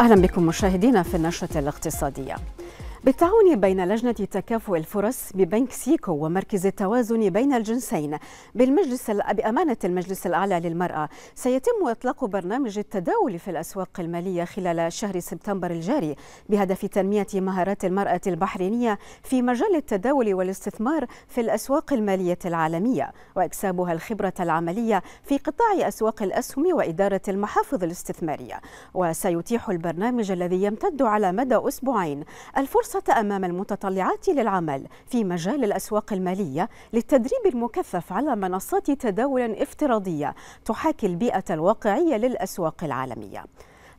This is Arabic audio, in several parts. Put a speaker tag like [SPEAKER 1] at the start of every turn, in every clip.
[SPEAKER 1] أهلا بكم مشاهدينا في النشرة الاقتصادية بالتعاون
[SPEAKER 2] بين لجنة تكافؤ الفرص ببنك سيكو ومركز التوازن بين الجنسين بالمجلس بأمانة المجلس الأعلى للمرأة سيتم إطلاق برنامج التداول في الأسواق المالية خلال شهر سبتمبر الجاري بهدف تنمية مهارات المرأة البحرينية في مجال التداول والاستثمار في الأسواق المالية العالمية وإكسابها الخبرة العملية في قطاع أسواق الأسهم وإدارة المحافظ الاستثمارية وسيتيح البرنامج الذي يمتد على مدى أسبوعين الفرصة الفرصة أمام المتطلعات للعمل في مجال الأسواق المالية للتدريب المكثف على منصات تداول افتراضية تحاكي البيئة الواقعية للأسواق العالمية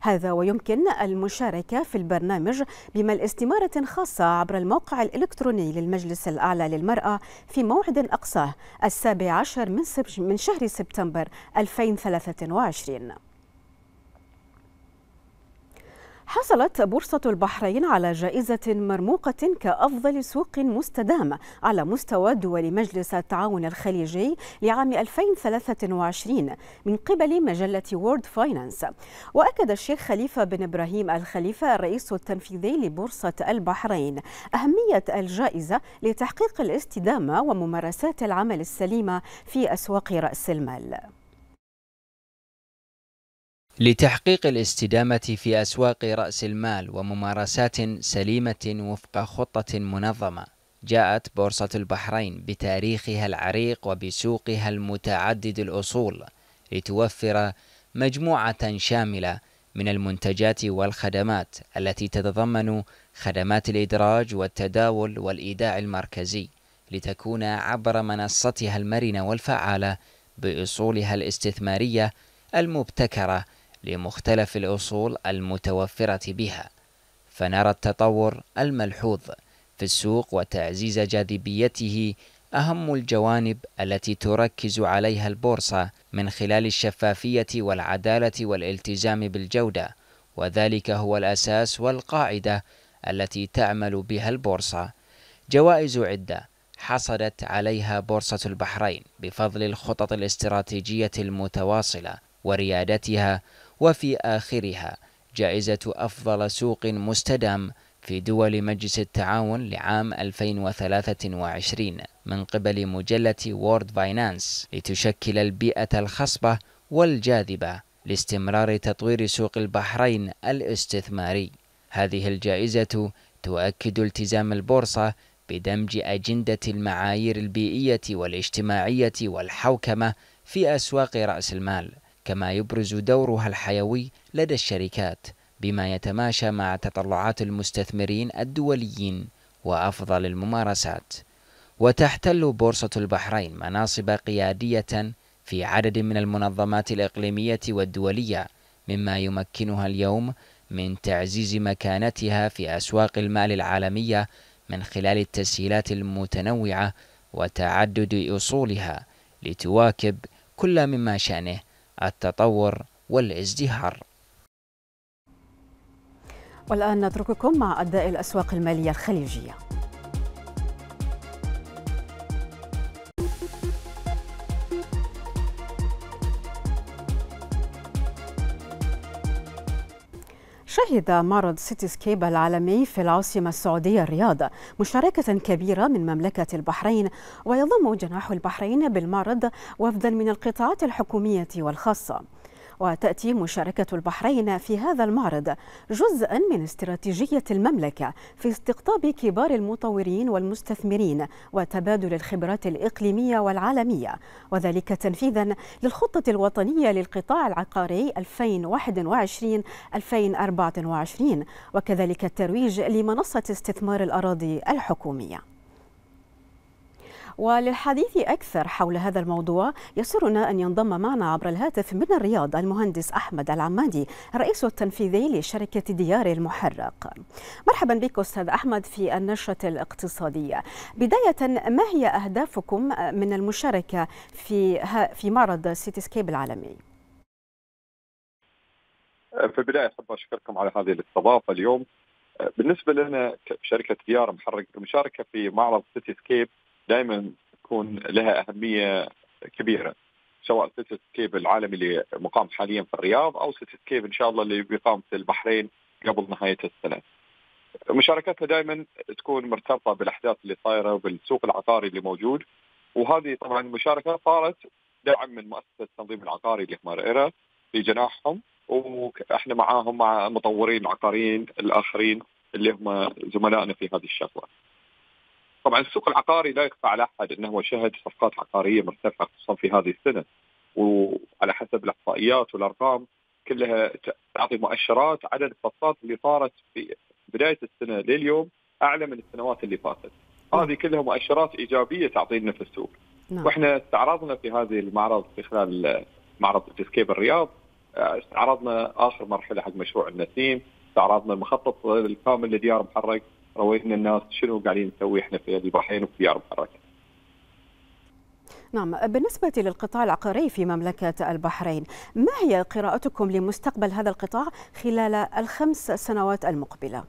[SPEAKER 2] هذا ويمكن المشاركة في البرنامج بملء استمارة خاصة عبر الموقع الإلكتروني للمجلس الأعلى للمرأة في موعد أقصاه السابع عشر من شهر سبتمبر 2023 حصلت بورصة البحرين على جائزة مرموقة كأفضل سوق مستدام على مستوى دول مجلس التعاون الخليجي لعام 2023 من قبل مجلة وورد فاينانس وأكد الشيخ خليفة بن إبراهيم الخليفة الرئيس التنفيذي لبورصة البحرين أهمية الجائزة لتحقيق الاستدامة وممارسات العمل السليمة في أسواق رأس المال
[SPEAKER 1] لتحقيق الاستدامة في أسواق رأس المال وممارسات سليمة وفق خطة منظمة جاءت بورصة البحرين بتاريخها العريق وبسوقها المتعدد الأصول لتوفر مجموعة شاملة من المنتجات والخدمات التي تتضمن خدمات الإدراج والتداول والإيداع المركزي لتكون عبر منصتها المرنة والفعالة بأصولها الاستثمارية المبتكرة لمختلف الأصول المتوفرة بها فنرى التطور الملحوظ في السوق وتعزيز جاذبيته أهم الجوانب التي تركز عليها البورصة من خلال الشفافية والعدالة والالتزام بالجودة وذلك هو الأساس والقاعدة التي تعمل بها البورصة جوائز عدة حصلت عليها بورصة البحرين بفضل الخطط الاستراتيجية المتواصلة وريادتها وفي آخرها جائزة أفضل سوق مستدام في دول مجلس التعاون لعام 2023 من قبل مجلة وورد فاينانس لتشكل البيئة الخصبة والجاذبة لاستمرار تطوير سوق البحرين الاستثماري. هذه الجائزة تؤكد التزام البورصة بدمج أجندة المعايير البيئية والاجتماعية والحوكمة في أسواق رأس المال. كما يبرز دورها الحيوي لدى الشركات بما يتماشى مع تطلعات المستثمرين الدوليين وافضل الممارسات وتحتل بورصه البحرين مناصب قياديه في عدد من المنظمات الاقليميه والدوليه مما يمكنها اليوم من تعزيز مكانتها في اسواق المال العالميه من خلال التسهيلات المتنوعه وتعدد اصولها لتواكب كل مما شانه التطور والازدهار
[SPEAKER 2] والآن نترككم مع أداء الأسواق المالية الخليجية شهد معرض سيتي سكيب العالمي في العاصمة السعودية الرياض مشاركة كبيرة من مملكة البحرين ويضم جناح البحرين بالمعرض وفدا من القطاعات الحكومية والخاصة وتأتي مشاركة البحرين في هذا المعرض جزءا من استراتيجية المملكة في استقطاب كبار المطورين والمستثمرين وتبادل الخبرات الإقليمية والعالمية وذلك تنفيذا للخطة الوطنية للقطاع العقاري 2021-2024 وكذلك الترويج لمنصة استثمار الأراضي الحكومية وللحديث أكثر حول هذا الموضوع يسرنا أن ينضم معنا عبر الهاتف من الرياض المهندس أحمد العمادي الرئيس التنفيذي لشركة ديار المحرق مرحبا بك أستاذ أحمد في النشرة الاقتصادية بداية ما هي أهدافكم من المشاركة في, في معرض سيتي سكيب العالمي؟
[SPEAKER 3] في البداية أحب أشكركم على هذه الاستضافة اليوم بالنسبة لنا كشركة ديار محرق المشاركة في معرض سيتي سكيب دائما تكون لها اهميه كبيره سواء سلسله كيب العالمي اللي مقام حاليا في الرياض او سلسله كيب ان شاء الله اللي بيقام في البحرين قبل نهايه السنه. مشاركتنا دائما تكون مرتبطه بالاحداث اللي صايره وبالسوق العقاري اللي موجود وهذه طبعا المشاركه صارت دعم من مؤسسه التنظيم العقاري اللي احنا رئيرة في جناحهم واحنا معاهم مع مطورين عقاريين الاخرين اللي هم زملائنا في هذه الشغله. طبعا السوق العقاري لا يخفى على احد انه شهد صفقات عقاريه مرتفعه خصوصا في هذه السنه وعلى حسب الاحصائيات والارقام كلها تعطي مؤشرات عدد الصفقات اللي صارت في بدايه السنه لليوم اعلى من السنوات اللي فاتت. نعم. هذه كلها مؤشرات ايجابيه تعطينا في السوق. نعم. واحنا استعرضنا في هذه المعرض في خلال معرض ديسكيب الرياض استعرضنا اخر مرحله حق مشروع النسيم، استعرضنا المخطط الكامل لديار محرك، روينا الناس شنو قاعدين نسوي احنا في البحرين وفي عرب حركه.
[SPEAKER 2] نعم بالنسبة للقطاع العقاري في مملكة البحرين ما هي قراءتكم لمستقبل هذا القطاع خلال الخمس سنوات المقبلة؟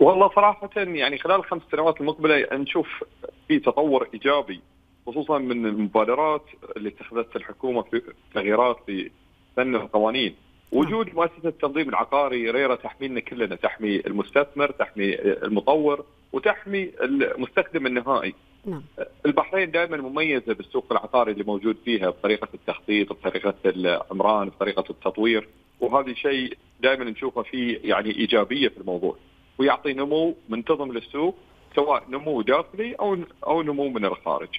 [SPEAKER 3] والله صراحة يعني خلال الخمس سنوات المقبلة نشوف في تطور إيجابي خصوصا من المبادرات اللي اتخذتها الحكومة في تغييرات في فن القوانين نعم. وجود مؤسسه التنظيم العقاري ريره تحمينا كلنا تحمي المستثمر تحمي المطور وتحمي المستخدم النهائي نعم. البحرين دائما مميزه بالسوق العقاري اللي موجود فيها بطريقه التخطيط بطريقه العمران بطريقه التطوير وهذا شيء دائما نشوفه فيه يعني ايجابيه في الموضوع ويعطي نمو منتظم للسوق سواء نمو داخلي او او نمو من الخارج.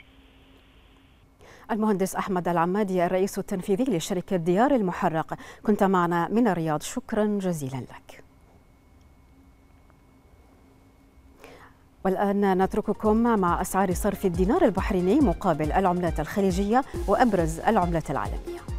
[SPEAKER 2] المهندس أحمد العمادي الرئيس التنفيذي لشركة ديار المحرق كنت معنا من الرياض شكرا جزيلا لك والآن نترككم مع أسعار صرف الدينار البحريني مقابل العملات الخليجية وأبرز العملات العالمية